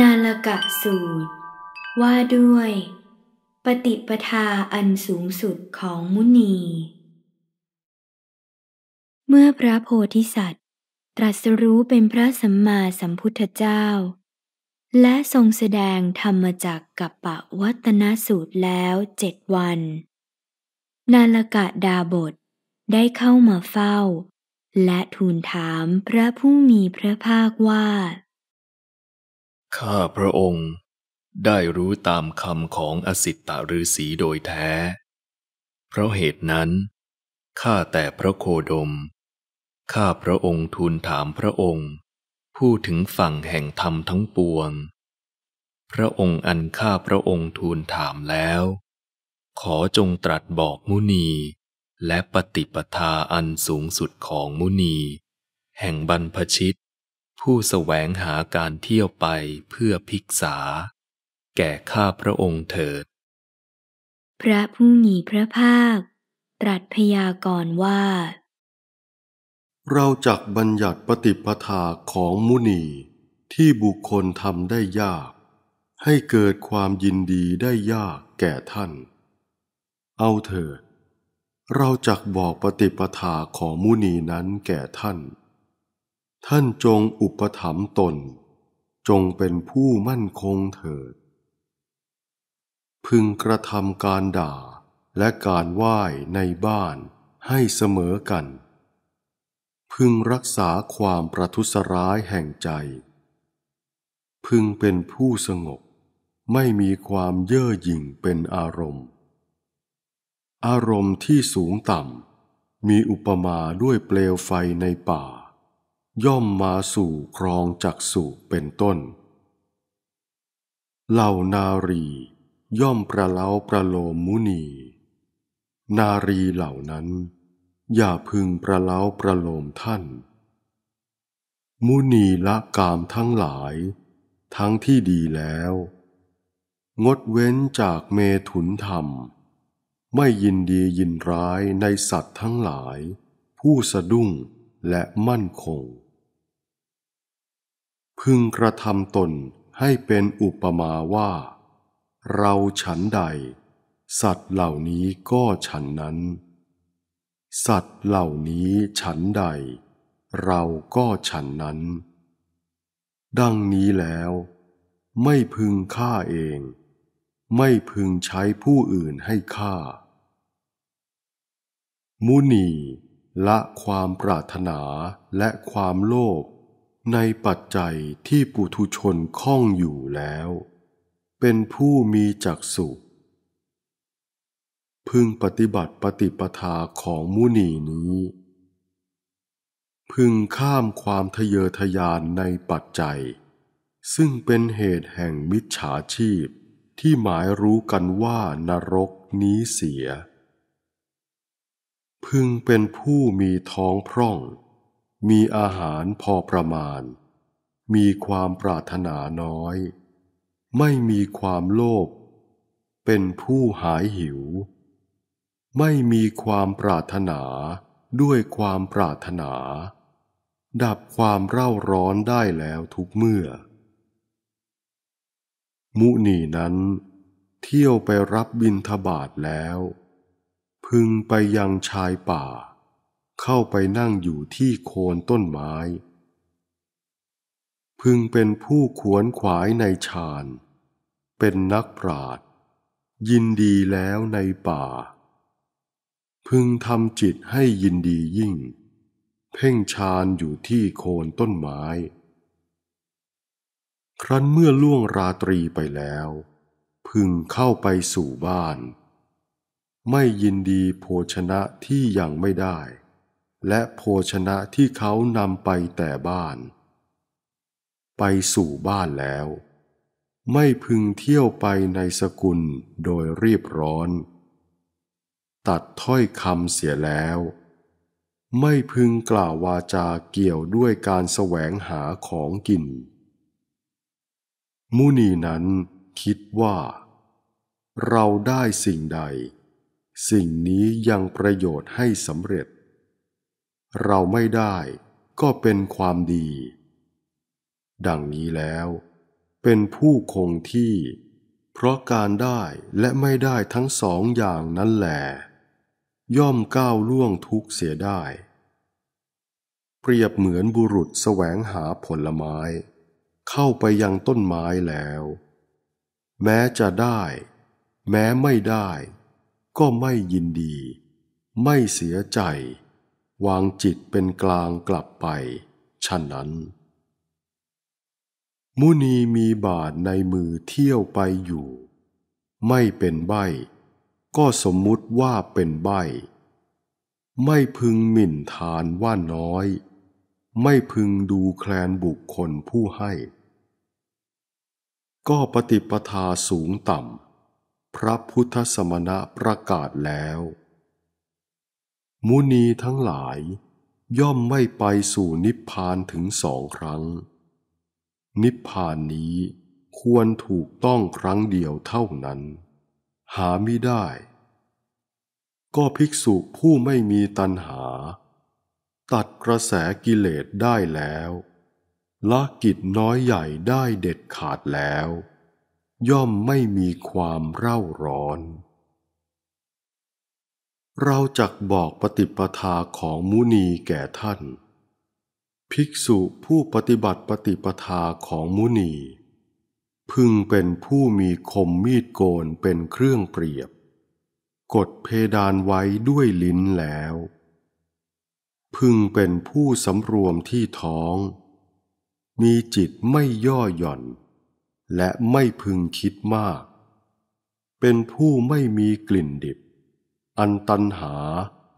นาลกะสูตร ว่าด้วย ปฏิปทาอันสูงสุดของมุนี เมื่อพระโพธิสัตว์ตรัสรู้เป็นพระสัมมาสัมพุทธเจ้า และทรงแสดงธรรมจักกับปะวัตนสูตรแล้วเจ็ดวัน นาลกะดาบทได้เข้ามาเฝ้า และทูลถามพระผู้มีพระภาคว่าข้าพระองค์ได้รู้ตามคำของอสิตตฤษีโดยแท้ เพราะเหตุนั้นข้าแต่พระโคดม ข้าพระองค์ทูลถามพระองค์ผู้ถึงฝั่งแห่งธรรมทั้งปวง พระองค์อันข้าพระองค์ทูลถามแล้ว ขอจงตรัสบอกมุนีและปฏิปทาอันสูงสุดของมุนี แห่งบรรพชิตผู้สแสวงหาการเที่ยวไปเพื่อพิกษา แก่ข้าพระองค์เถิด พระผู้มีพระภาค ตรัสพยากรณ์ว่า เราจักบัญญัติปฏิปทาของมุนีที่บุคคลทำได้ยาก ให้เกิดความยินดีได้ยากแก่ท่าน เอาเถิดเราจักบอกปฏิปทาของมุนีนั้นแก่ท่านท่านจงอุปถัมภ์ตน จงเป็นผู้มั่นคงเถิด พึงกระทำการด่าและการไหว้ในบ้านให้เสมอกัน พึงรักษาความประทุษร้ายแห่งใจ พึงเป็นผู้สงบไม่มีความเย่อหยิ่งเป็นอารมณ์ อารมณ์ที่สูงต่ำมีอุปมาด้วยเปลวไฟในป่าย่อมมาสู่ครองจักสุเป็นต้น เหล่านารีย่อมประเล้าประโลมมุนี นารีเหล่านั้น อย่าพึงประเล้าประโลมท่าน มุนีละกามทั้งหลาย ทั้งที่ดีแล้ว งดเว้นจากเมถุนธรรม ไม่ยินดียินร้ายในสัตว์ทั้งหลาย ผู้สะดุ้งและมั่นคงพึงกระทำตนให้เป็นอุปมาว่า เราฉันใดสัตว์เหล่านี้ก็ฉันนั้น สัตว์เหล่านี้ฉันใดเราก็ฉันนั้น ดังนี้แล้วไม่พึงฆ่าเอง ไม่พึงใช้ผู้อื่นให้ฆ่า มุนีละความปรารถนาและความโลภในปัจจัยที่ปุถุชนคล่องอยู่แล้ว เป็นผู้มีจักสุพึงปฏิบัติปฏิปทาของมุนีนี้ พึงข้ามความทะเยอทะยานในปัจจัย ซึ่งเป็นเหตุแห่งมิจฉาชีพ ที่หมายรู้กันว่านรกนี้เสีย พึงเป็นผู้มีท้องพร่องมีอาหารพอประมาณ มีความปรารถนาน้อย ไม่มีความโลภ เป็นผู้หายหิว ไม่มีความปรารถนาด้วยความปรารถนา ดับความเร่าร้อนได้แล้วทุกเมื่อ มุนีนั้น เที่ยวไปรับบินทบาทแล้ว พึงไปยังชายป่าเข้าไปนั่งอยู่ที่โคนต้นไม้ พึงเป็นผู้ขวนขวายในฌานเป็นนักปราดยินดีแล้วในป่า พึงทำจิตให้ยินดียิ่ง เพ่งฌานอยู่ที่โคนต้นไม้ ครั้นเมื่อล่วงราตรีไปแล้ว พึงเข้าไปสู่บ้าน ไม่ยินดีโภชนะที่ยังไม่ได้และโภชนะที่เขานำไปแต่บ้าน ไปสู่บ้านแล้ว ไม่พึงเที่ยวไปในสกุลโดยรีบร้อน ตัดถ้อยคำเสียแล้ว ไม่พึงกล่าววาจาเกี่ยวด้วยการแสวงหาของกิน มุนีนั้นคิดว่า เราได้สิ่งใด สิ่งนี้ยังประโยชน์ให้สำเร็จเราไม่ได้ก็เป็นความดี ดังนี้แล้ว เป็นผู้คงที่ เพราะการได้และไม่ได้ทั้งสองอย่างนั้นแหล ย่อมก้าวล่วงทุกเสียได้ เปรียบเหมือนบุรุษแสวงหาผลไม้ เข้าไปยังต้นไม้แล้ว แม้จะได้ แม้ไม่ได้ ก็ไม่ยินดี ไม่เสียใจวางจิตเป็นกลางกลับไป ฉะนั้น มุนีมีบาทในมือเที่ยวไปอยู่ ไม่เป็นใบก็สมมุติว่าเป็นใบไม่พึงหมิ่นทานว่าน้อย ไม่พึงดูแคลนบุคคลผู้ให้ ก็ปฏิปทาสูงต่ำ พระพุทธสมณะประกาศแล้วมุนีทั้งหลาย ย่อมไม่ไปสู่นิพพานถึงสองครั้ง นิพพานนี้ควรถูกต้องครั้งเดียวเท่านั้น หาไม่ได้ ก็ภิกษุผู้ไม่มีตัณหา ตัดกระแสกิเลสได้แล้ว ละกิจน้อยใหญ่ได้เด็ดขาดแล้ว ย่อมไม่มีความเร่าร้อนเราจักบอกปฏิปทาของมุนีแก่ท่าน ภิกษุผู้ปฏิบัติปฏิปทาของมุนี พึงเป็นผู้มีคมมีดโกนเป็นเครื่องเปรียบ กดเพดานไว้ด้วยลิ้นแล้ว พึงเป็นผู้สำรวมที่ท้อง มีจิตไม่ย่อหย่อน และไม่พึงคิดมาก เป็นผู้ไม่มีกลิ่นดิบอันตันหา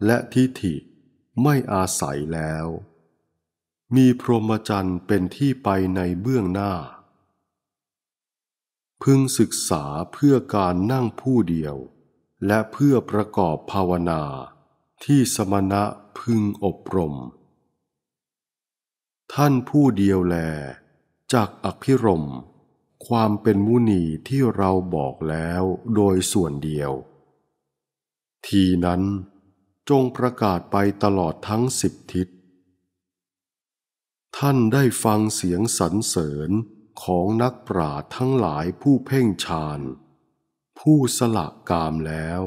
และทิฏฐิไม่อาศัยแล้ว มีพรหมจรรย์เป็นที่ไปในเบื้องหน้า พึงศึกษาเพื่อการนั่งผู้เดียว และเพื่อประกอบภาวนาที่สมณะพึงอบรม ท่านผู้เดียวแล จากอภิรมความเป็นมุนีที่เราบอกแล้วโดยส่วนเดียวทีนั้นจงประกาศไปตลอดทั้งสิบทิศท่านได้ฟังเสียงสรรเสริญของนักปราชญ์ทั้งหลายผู้เพ่งฌานผู้สละกามแล้ว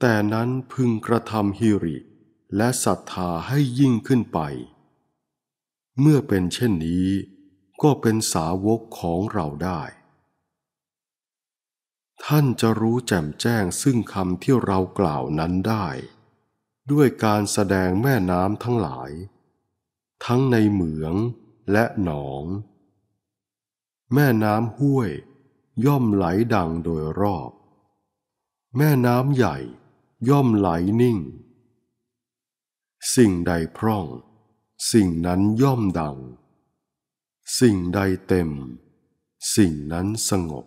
แต่นั้นพึงกระทำฮิริและศรัทธาให้ยิ่งขึ้นไป เมื่อเป็นเช่นนี้ก็เป็นสาวกของเราได้ท่านจะรู้แจ่มแจ้งซึ่งคำที่เรากล่าวนั้นได้ ด้วยการแสดงแม่น้ำทั้งหลาย ทั้งในเหมืองและหนอง แม่น้ำห้วยย่อมไหลดังโดยรอบ แม่น้ำใหญ่ย่อมไหลนิ่ง สิ่งใดพร่อง สิ่งนั้นย่อมดัง สิ่งใดเต็ม สิ่งนั้นสงบ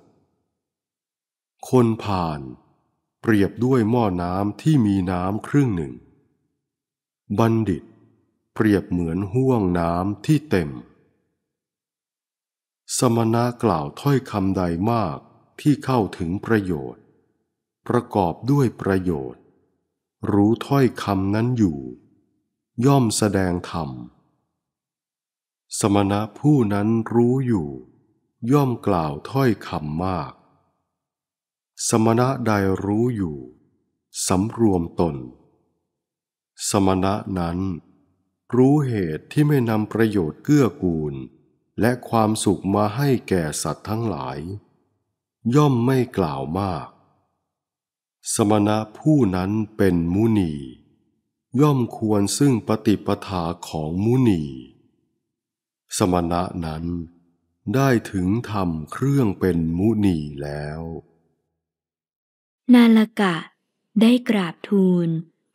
คนผ่าน เปรียบด้วยหม้อน้ำที่มีน้ำครึ่งหนึ่ง บัณฑิต เปรียบเหมือนห่วงน้ำที่เต็ม สมณะกล่าวถ้อยคำใดมากที่เข้าถึงประโยชน์ ประกอบด้วยประโยชน์ รู้ถ้อยคำนั้นอยู่ ย่อมแสดงธรรม สมณะผู้นั้นรู้อยู่ ย่อมกล่าวถ้อยคำมากสมณะใดรู้อยู่ สำรวมตน สมณะนั้น รู้เหตุที่ไม่นำประโยชน์เกื้อกูล และความสุขมาให้แก่สัตว์ทั้งหลาย ย่อมไม่กล่าวมาก สมณะผู้นั้นเป็นมุนีย่อมควรซึ่งปฏิปทาของมุนีสมณะนั้นได้ถึงธรรมเครื่องเป็นมุนีแล้วนาลกะได้กราบทูล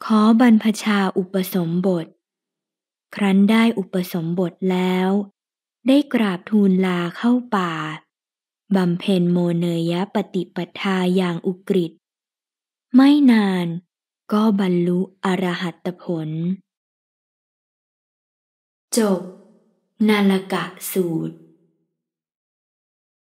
ขอบรรพชาอุปสมบท ครั้นได้อุปสมบทแล้ว ได้กราบทูลลาเข้าป่า บำเพ็ญโมเนยปฏิปทาอย่างอุกฤษไม่นานก็บรรลุอรหัตผล จบ นาลกะสูตร